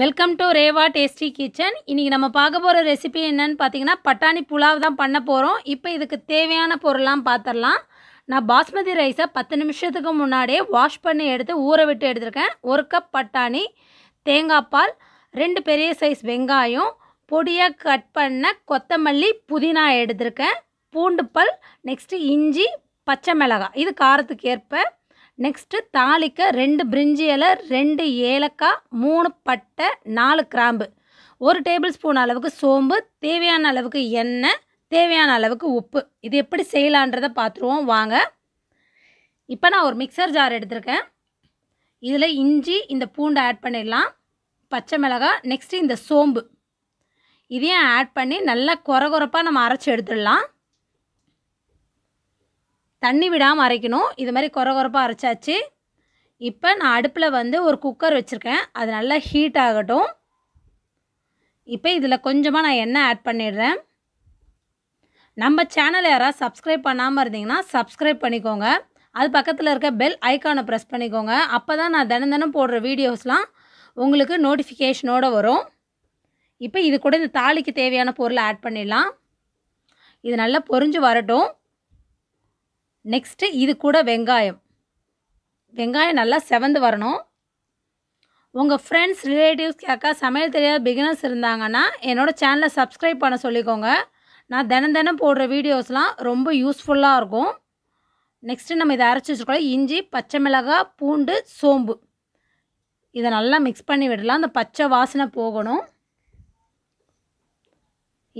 welcome to Reva tasty kitchen இன்றைக்கி நம்ம பார்க்க போகிற ரெசிபி என்னன்னு பார்த்தீங்கன்னா பட்டாணி புலாவ் தான் பண்ண போகிறோம் இப்போ இதுக்கு தேவையான பொருள்லாம் பார்த்துடலாம் நான் பாஸ்மதி ரைஸை பத்து நிமிஷத்துக்கு முன்னாடியே வாஷ் பண்ணி எடுத்து ஊற விட்டு எடுத்திருக்கேன் ஒரு கப் பட்டாணி தேங்காய் பால் ரெண்டு பெரிய சைஸ் வெங்காயம் பொடியாக கட் பண்ண கொத்தமல்லி புதினா எடுத்திருக்கேன் பூண்டு பல் நெக்ஸ்ட்டு இஞ்சி பச்சை மிளகாய் இது காரத்துக்கு ஏற்ப நெக்ஸ்ட்டு தாளிக்க ரெண்டு பிரிஞ்சி இலை ரெண்டு ஏலக்காய் மூணு பட்டை நாலு கிராம்பு ஒரு டேபிள் ஸ்பூன் அளவுக்கு சோம்பு தேவையான அளவுக்கு எண்ணெய் தேவையான அளவுக்கு உப்பு இது எப்படி செய்யலான்றதை பார்த்துருவோம் வாங்க இப்போ நான் ஒரு மிக்சர் ஜார் எடுத்திருக்கேன் இதில் இஞ்சி இந்த பூண்டை ஆட் பண்ணிடலாம் பச்சை மிளகாய் நெக்ஸ்ட்டு இந்த சோம்பு இதையும் ஆட் பண்ணி நல்லா குறகுறப்பாக நம்ம அரைச்சி எடுத்துடலாம் தண்ணி விடாமல் அரைக்கணும் இது மாதிரி குறை குறப்பாக அரைச்சாச்சு இப்போ நான் அடுப்பில் வந்து ஒரு குக்கர் வச்சுருக்கேன் அது நல்லா ஹீட் ஆகட்டும் இப்போ இதில் கொஞ்சமாக நான் எண்ணெய் ஆட் பண்ணிடுறேன் நம்ம சேனல் யாராவது சப்ஸ்கிரைப் பண்ணாமல் இருந்தீங்கன்னா சப்ஸ்கிரைப் பண்ணிக்கோங்க அது பக்கத்தில் இருக்க பெல் ஐக்கானை ப்ரெஸ் பண்ணிக்கோங்க அப்போ தான் நான் தினம் தினம் போடுற வீடியோஸ்லாம் உங்களுக்கு நோட்டிஃபிகேஷனோடு வரும் இப்போ இது கூட இந்த தாலிக்கு தேவையான பொருளை ஆட் பண்ணிடலாம் இது நல்லா பொறிஞ்சு வரட்டும் நெக்ஸ்ட்டு இது கூட வெங்காயம் வெங்காயம் நல்லா செவந்து வரணும் உங்கள் ஃப்ரெண்ட்ஸ் ரிலேட்டிவ்ஸ் கேட்கா சமையல் தெரியாத பிகினர்ஸ் இருந்தாங்கன்னா என்னோடய சேனலை சப்ஸ்கிரைப் பண்ண சொல்லிக்கோங்க நான் தினம் தினம் போடுற வீடியோஸ்லாம் ரொம்ப யூஸ்ஃபுல்லாக இருக்கும் நெக்ஸ்ட்டு நம்ம இதை அரைச்சி வச்சுருக்கோம் இஞ்சி பச்சை மிளகாய் பூண்டு சோம்பு இதை நல்லா மிக்ஸ் பண்ணி விடலாம் அந்த பச்சை வாசனை போகணும்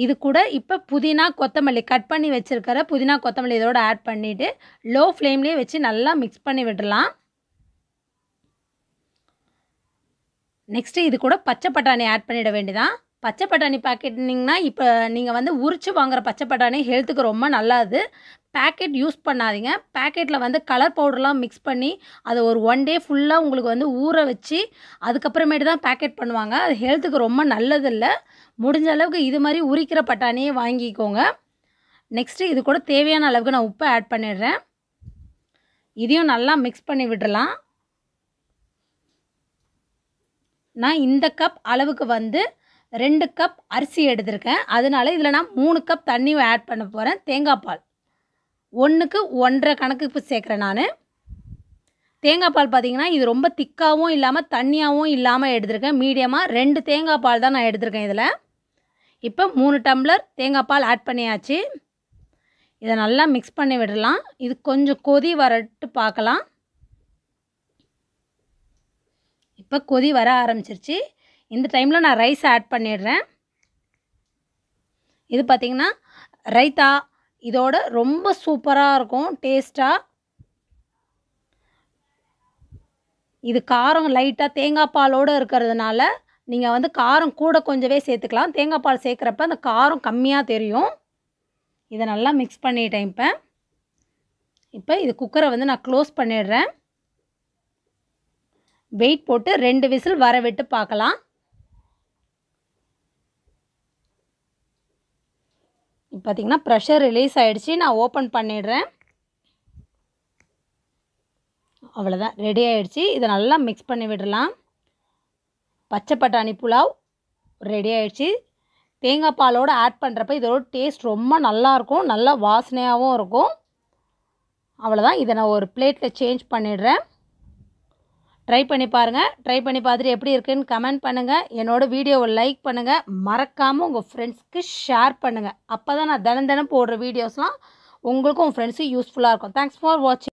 இது கூட இப்போ புதினா கொத்தமல்லி கட் பண்ணி வச்சுருக்கிற புதினா கொத்தமல்லி இதோட ஆட் பண்ணிவிட்டு லோ ஃப்ளேம்லேயே வச்சு நல்லா மிக்ஸ் பண்ணி விடலாம் நெக்ஸ்ட்டு இது கூட பச்சை பட்டாணி ஆட் பண்ணிட வேண்டிதான் பச்சை பட்டாணி பாக்கெட்னிங்கன்னா இப்போ நீங்கள் வந்து உரித்து வாங்குகிற பச்சை பட்டாணி ஹெல்த்துக்கு ரொம்ப நல்லாது பேக்கெட் யூஸ் பண்ணாதீங்க பேக்கெட்டில் வந்து கலர் பவுடர்லாம் மிக்ஸ் பண்ணி அதை ஒரு ஒன் டே ஃபுல்லாக உங்களுக்கு வந்து ஊற வச்சு அதுக்கப்புறமேட்டு தான் பேக்கெட் பண்ணுவாங்க அது ஹெல்த்துக்கு ரொம்ப நல்லதில்லை முடிஞ்ச அளவுக்கு இது மாதிரி உரிக்கிற பட்டாணியே வாங்கிக்கோங்க நெக்ஸ்ட்டு இது கூட தேவையான அளவுக்கு நான் உப்பை ஆட் பண்ணிடுறேன் இதையும் நல்லா மிக்ஸ் பண்ணி விடலாம் நான் இந்த கப் அளவுக்கு வந்து ரெண்டு கப் அரிசி எடுத்திருக்கேன் அதனால் இதில் நான் மூணு கப் தண்ணி ஆட் பண்ண போகிறேன் தேங்காய் பால் ஒன்றுக்கு ஒன்றரை கணக்கு இப்போ சேர்க்குறேன் நான் தேங்காய் பால் பார்த்திங்கன்னா இது ரொம்ப திக்காகவும் இல்லாமல் தண்ணியாகவும் இல்லாமல் எடுத்திருக்கேன் மீடியமாக ரெண்டு தேங்காய் பால் தான் நான் எடுத்திருக்கேன் இதில் இப்போ மூணு டம்ளர் தேங்காய் பால் ஆட் பண்ணியாச்சு இதை நல்லா மிக்ஸ் பண்ணி விடலாம் இது கொஞ்சம் கொதி வரட்டு பார்க்கலாம் இப்போ கொதி வர ஆரம்பிச்சிருச்சு இந்த டைமில் நான் ரைஸ் ஆட் பண்ணிடுறேன் இது பார்த்திங்கன்னா ரைத்தா இதோட ரொம்ப சூப்பராக இருக்கும் டேஸ்ட்டாக இது காரம் லைட்டாக தேங்காய் பாலோடு இருக்கிறதுனால நீங்கள் வந்து காரம் கூட கொஞ்சவே சேர்த்துக்கலாம் தேங்காய் பால் சேர்க்குறப்ப அந்த காரம் கம்மியாக தெரியும் இதை நல்லா மிக்ஸ் பண்ணிட்டேன் இப்போ இப்போ இது குக்கரை வந்து நான் க்ளோஸ் பண்ணிடுறேன் வெயிட் போட்டு ரெண்டு விசில் வர விட்டு பார்க்கலாம் பார்த்திங்கன்னா ப்ரெஷர் ரிலீஸ் ஆகிடுச்சு நான் ஓப்பன் பண்ணிடுறேன் அவ்வளோதான் ரெடி ஆகிடுச்சு இதை நல்லா மிக்ஸ் பண்ணி விடலாம் பச்சை பட்டாணி புலாவ் ரெடி ஆகிடுச்சு தேங்காய் பாலோடு ஆட் பண்ணுறப்ப இதோட டேஸ்ட் ரொம்ப நல்லாயிருக்கும் நல்லா வாசனையாகவும் இருக்கும் அவ்வளோதான் இதை நான் ஒரு பிளேட்டில் சேஞ்ச் பண்ணிடுறேன் ட்ரை பண்ணி பாருங்கள் ட்ரை பண்ணி பார்த்துட்டு எப்படி இருக்குன்னு கமெண்ட் பண்ணுங்கள் என்னோடய வீடியோவை லைக் பண்ணுங்கள் மறக்காமல் உங்கள் ஃப்ரெண்ட்ஸ்க்கு ஷேர் பண்ணுங்கள் அப்போ தான் நான் தினம் தினம் போடுற வீடியோஸ்லாம் உங்களுக்கும் உங்கள் ஃப்ரெண்ட்ஸுக்கு யூஸ்ஃபுல்லாக இருக்கும் தேங்க்ஸ் ஃபார் வாட்சிங்